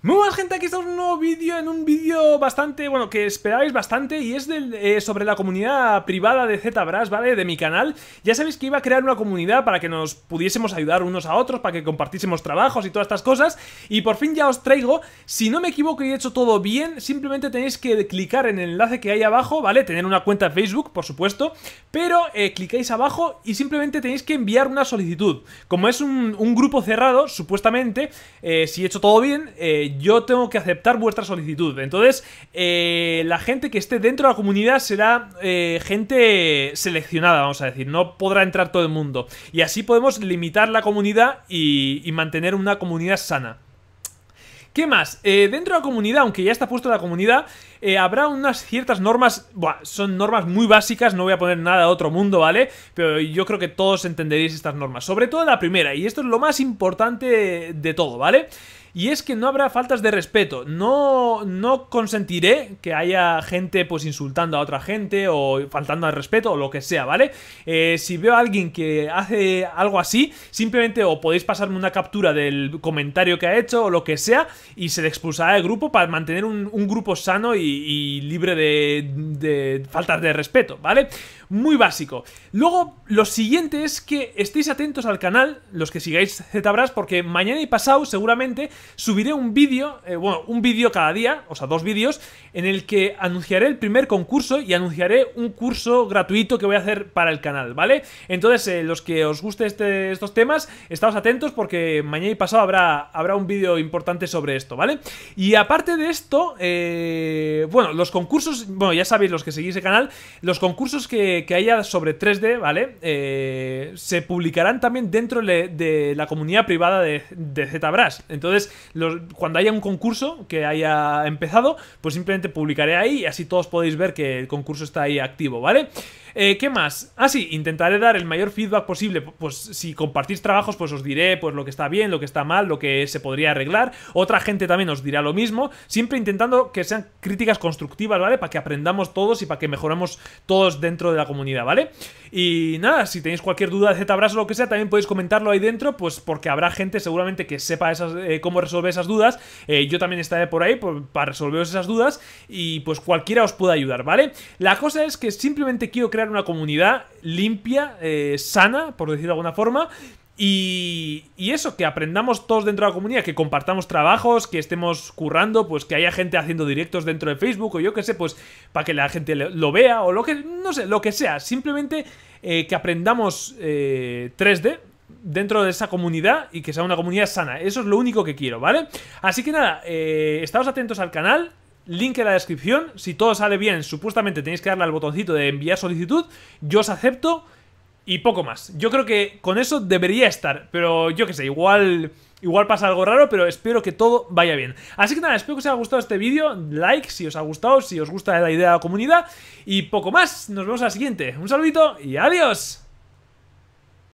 Muy buenas gente, aquí está en un nuevo vídeo, en un vídeo bastante, bueno, que esperáis bastante y es del, eh, sobre la comunidad privada de ZBrush, ¿vale? De mi canal. Ya sabéis que iba a crear una comunidad para que nos pudiésemos ayudar unos a otros, para que compartiésemos trabajos y todas estas cosas. Y por fin ya os traigo, si no me equivoco y he hecho todo bien, simplemente tenéis que clicar en el enlace que hay abajo, ¿vale? Tener una cuenta de Facebook, por supuesto, pero eh, clicáis abajo y simplemente tenéis que enviar una solicitud. Como es un, grupo cerrado, supuestamente, eh, si he hecho todo bien... Eh, yo tengo que aceptar vuestra solicitud. Entonces, eh, la gente que esté dentro de la comunidad será eh, gente seleccionada, vamos a decir. No podrá entrar todo el mundo. Y así podemos limitar la comunidad y, mantener una comunidad sana. ¿Qué más? Eh, dentro de la comunidad, aunque ya está puesta la comunidad, habrá unas ciertas normas. Buah, son normas muy básicas, no voy a poner nada de otro mundo, ¿vale? Pero yo creo que todos entenderéis estas normas. Sobre todo la primera, y esto es lo más importante de todo, ¿vale? Y es que no habrá faltas de respeto. No, no consentiré que haya gente pues insultando a otra gente o faltando al respeto o lo que sea, ¿vale? Eh, si veo a alguien que hace algo así, simplemente o podéis pasarme una captura del comentario que ha hecho o lo que sea y se le expulsará del grupo para mantener un, grupo sano y, libre de, de faltas de respeto, ¿vale? Muy básico. Luego, lo siguiente es que estéis atentos al canal, los que sigáis ZBras, porque mañana y pasado seguramente subiré un vídeo, eh, bueno, un vídeo cada día, o sea, dos vídeos, en el que anunciaré el primer concurso y anunciaré un curso gratuito que voy a hacer para el canal, ¿vale? Entonces, eh, los que os guste este, estos temas, estados atentos porque mañana y pasado habrá, habrá un vídeo importante sobre esto, ¿vale? Y aparte de esto, eh, bueno, los concursos, bueno, ya sabéis los que seguís el canal, los concursos que, haya sobre 3D, ¿vale? se publicarán también dentro de, la comunidad privada de, de ZBrush. Entonces, cuando haya un concurso que haya empezado, pues simplemente publicaré ahí y así todos podéis ver que el concurso está ahí activo, ¿vale? Eh, ¿Qué más? Ah, sí, intentaré dar el mayor feedback posible. Pues si compartís trabajos, pues os diré pues lo que está bien, lo que está mal, lo que se podría arreglar. Otra gente también os dirá lo mismo. Siempre intentando que sean críticas constructivas, ¿vale? Para que aprendamos todos y para que mejoremos todos dentro de la comunidad, ¿vale? Y nada, si tenéis cualquier duda de ZBrush o lo que sea, también podéis comentarlo ahí dentro, pues porque habrá gente seguramente que sepa esas, eh, cómo resolver esas dudas. Eh, yo también estaré por ahí para resolveros esas dudas y pues cualquiera os pueda ayudar, ¿vale? La cosa es que simplemente quiero crear una comunidad limpia, eh, sana, por decirlo de alguna forma, y, eso, que aprendamos todos dentro de la comunidad, que compartamos trabajos, que estemos currando, pues que haya gente haciendo directos dentro de Facebook o yo que sé, pues para que la gente lo vea o lo que, no sé, lo que sea. Simplemente eh, que aprendamos 3D, dentro de esa comunidad y que sea una comunidad sana. Eso es lo único que quiero, ¿vale? Así que nada, eh, atentos al canal, link en la descripción. Si todo sale bien, supuestamente tenéis que darle al botoncito de enviar solicitud. Yo os acepto y poco más. Yo creo que con eso debería estar, pero yo qué sé, igual... Igual pasa algo raro, pero espero que todo vaya bien. Así que nada, espero que os haya gustado este vídeo. Like si os ha gustado, si os gusta la idea de la comunidad. Y poco más, nos vemos al la siguiente. Un saludito y adiós.